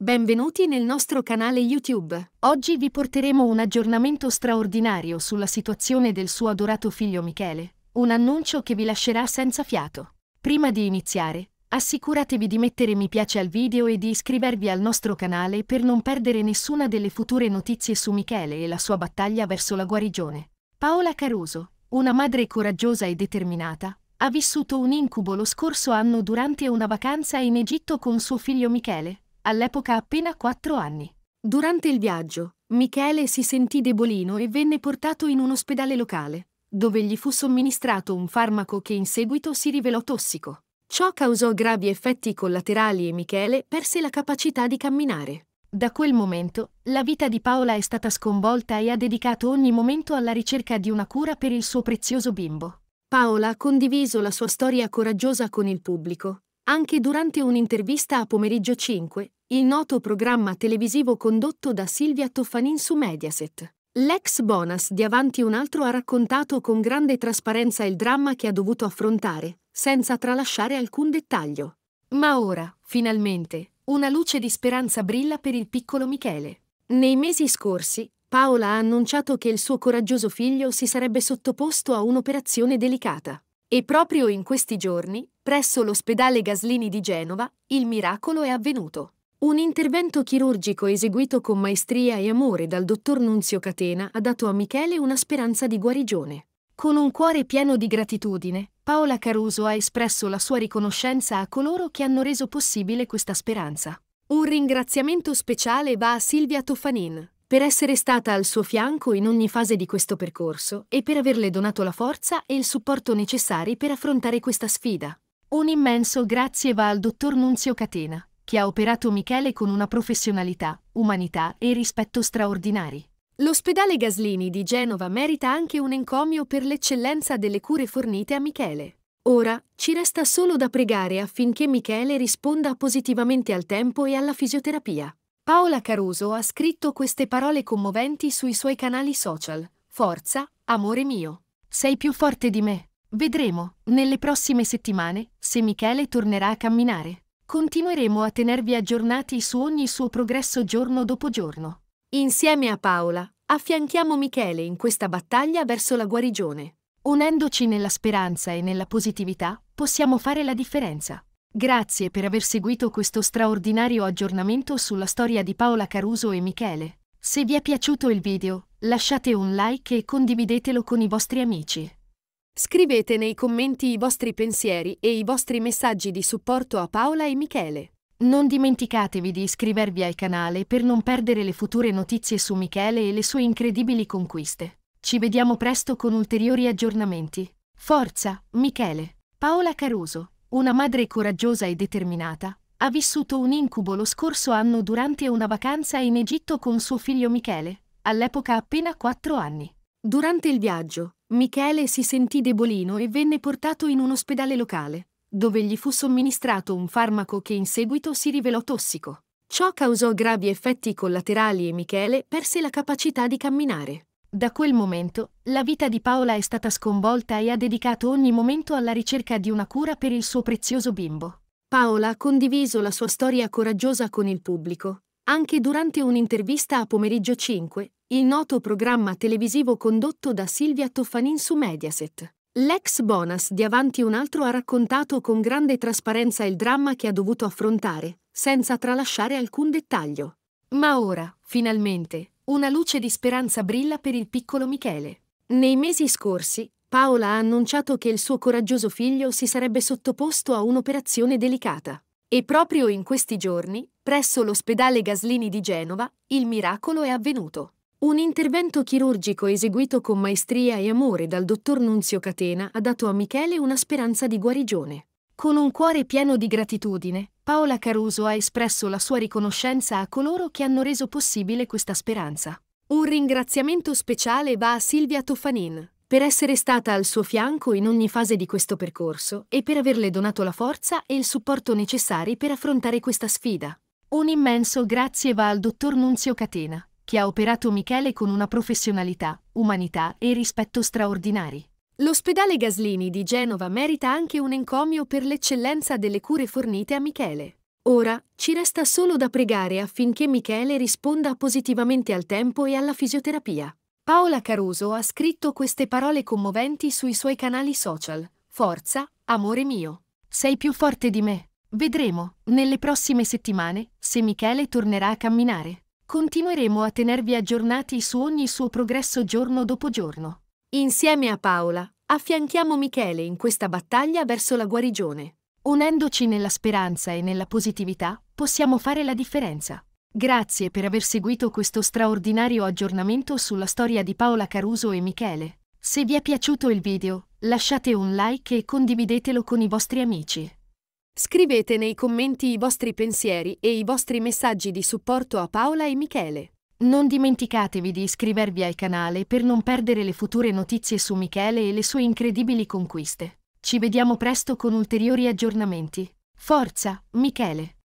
Benvenuti nel nostro canale YouTube. Oggi vi porteremo un aggiornamento straordinario sulla situazione del suo adorato figlio Michele, un annuncio che vi lascerà senza fiato. Prima di iniziare, assicuratevi di mettere mi piace al video e di iscrivervi al nostro canale per non perdere nessuna delle future notizie su Michele e la sua battaglia verso la guarigione. Paola Caruso, una madre coraggiosa e determinata, ha vissuto un incubo lo scorso anno durante una vacanza in Egitto con suo figlio Michele all'epoca appena 4 anni. Durante il viaggio, Michele si sentì debolino e venne portato in un ospedale locale, dove gli fu somministrato un farmaco che in seguito si rivelò tossico. Ciò causò gravi effetti collaterali e Michele perse la capacità di camminare. Da quel momento, la vita di Paola è stata sconvolta e ha dedicato ogni momento alla ricerca di una cura per il suo prezioso bimbo. Paola ha condiviso la sua storia coraggiosa con il pubblico, anche durante un'intervista a pomeriggio 5, il noto programma televisivo condotto da Silvia Toffanin su Mediaset. L'ex bonus di Avanti un altro ha raccontato con grande trasparenza il dramma che ha dovuto affrontare, senza tralasciare alcun dettaglio. Ma ora, finalmente, una luce di speranza brilla per il piccolo Michele. Nei mesi scorsi, Paola ha annunciato che il suo coraggioso figlio si sarebbe sottoposto a un'operazione delicata. E proprio in questi giorni, presso l'ospedale Gaslini di Genova, il miracolo è avvenuto. Un intervento chirurgico eseguito con maestria e amore dal dottor Nunzio Catena ha dato a Michele una speranza di guarigione. Con un cuore pieno di gratitudine, Paola Caruso ha espresso la sua riconoscenza a coloro che hanno reso possibile questa speranza. Un ringraziamento speciale va a Silvia Tofanin per essere stata al suo fianco in ogni fase di questo percorso e per averle donato la forza e il supporto necessari per affrontare questa sfida. Un immenso grazie va al dottor Nunzio Catena che ha operato Michele con una professionalità, umanità e rispetto straordinari. L'ospedale Gaslini di Genova merita anche un encomio per l'eccellenza delle cure fornite a Michele. Ora ci resta solo da pregare affinché Michele risponda positivamente al tempo e alla fisioterapia. Paola Caruso ha scritto queste parole commoventi sui suoi canali social. Forza, amore mio. Sei più forte di me. Vedremo, nelle prossime settimane, se Michele tornerà a camminare. Continueremo a tenervi aggiornati su ogni suo progresso giorno dopo giorno. Insieme a Paola, affianchiamo Michele in questa battaglia verso la guarigione. Unendoci nella speranza e nella positività, possiamo fare la differenza. Grazie per aver seguito questo straordinario aggiornamento sulla storia di Paola Caruso e Michele. Se vi è piaciuto il video, lasciate un like e condividetelo con i vostri amici. Scrivete nei commenti i vostri pensieri e i vostri messaggi di supporto a Paola e Michele. Non dimenticatevi di iscrivervi al canale per non perdere le future notizie su Michele e le sue incredibili conquiste. Ci vediamo presto con ulteriori aggiornamenti. Forza, Michele! Paola Caruso, una madre coraggiosa e determinata, ha vissuto un incubo lo scorso anno durante una vacanza in Egitto con suo figlio Michele, all'epoca appena 4 anni. Durante il viaggio, Michele si sentì debolino e venne portato in un ospedale locale, dove gli fu somministrato un farmaco che in seguito si rivelò tossico. Ciò causò gravi effetti collaterali e Michele perse la capacità di camminare. Da quel momento, la vita di Paola è stata sconvolta e ha dedicato ogni momento alla ricerca di una cura per il suo prezioso bimbo. Paola ha condiviso la sua storia coraggiosa con il pubblico, anche durante un'intervista a Pomeriggio 5, il noto programma televisivo condotto da Silvia Toffanin su Mediaset. L'ex bonus di Avanti un altro ha raccontato con grande trasparenza il dramma che ha dovuto affrontare, senza tralasciare alcun dettaglio. Ma ora, finalmente, una luce di speranza brilla per il piccolo Michele. Nei mesi scorsi, Paola ha annunciato che il suo coraggioso figlio si sarebbe sottoposto a un'operazione delicata. E proprio in questi giorni, presso l'ospedale Gaslini di Genova, il miracolo è avvenuto. Un intervento chirurgico eseguito con maestria e amore dal dottor Nunzio Catena ha dato a Michele una speranza di guarigione. Con un cuore pieno di gratitudine, Paola Caruso ha espresso la sua riconoscenza a coloro che hanno reso possibile questa speranza. Un ringraziamento speciale va a Silvia Tofanin per essere stata al suo fianco in ogni fase di questo percorso e per averle donato la forza e il supporto necessari per affrontare questa sfida. Un immenso grazie va al dottor Nunzio Catena che ha operato Michele con una professionalità, umanità e rispetto straordinari. L'ospedale Gaslini di Genova merita anche un encomio per l'eccellenza delle cure fornite a Michele. Ora ci resta solo da pregare affinché Michele risponda positivamente al tempo e alla fisioterapia. Paola Caruso ha scritto queste parole commoventi sui suoi canali social. Forza, amore mio. Sei più forte di me. Vedremo, nelle prossime settimane, se Michele tornerà a camminare. Continueremo a tenervi aggiornati su ogni suo progresso giorno dopo giorno. Insieme a Paola, affianchiamo Michele in questa battaglia verso la guarigione. Unendoci nella speranza e nella positività, possiamo fare la differenza. Grazie per aver seguito questo straordinario aggiornamento sulla storia di Paola Caruso e Michele. Se vi è piaciuto il video, lasciate un like e condividetelo con i vostri amici. Scrivete nei commenti i vostri pensieri e i vostri messaggi di supporto a Paola e Michele. Non dimenticatevi di iscrivervi al canale per non perdere le future notizie su Michele e le sue incredibili conquiste. Ci vediamo presto con ulteriori aggiornamenti. Forza, Michele!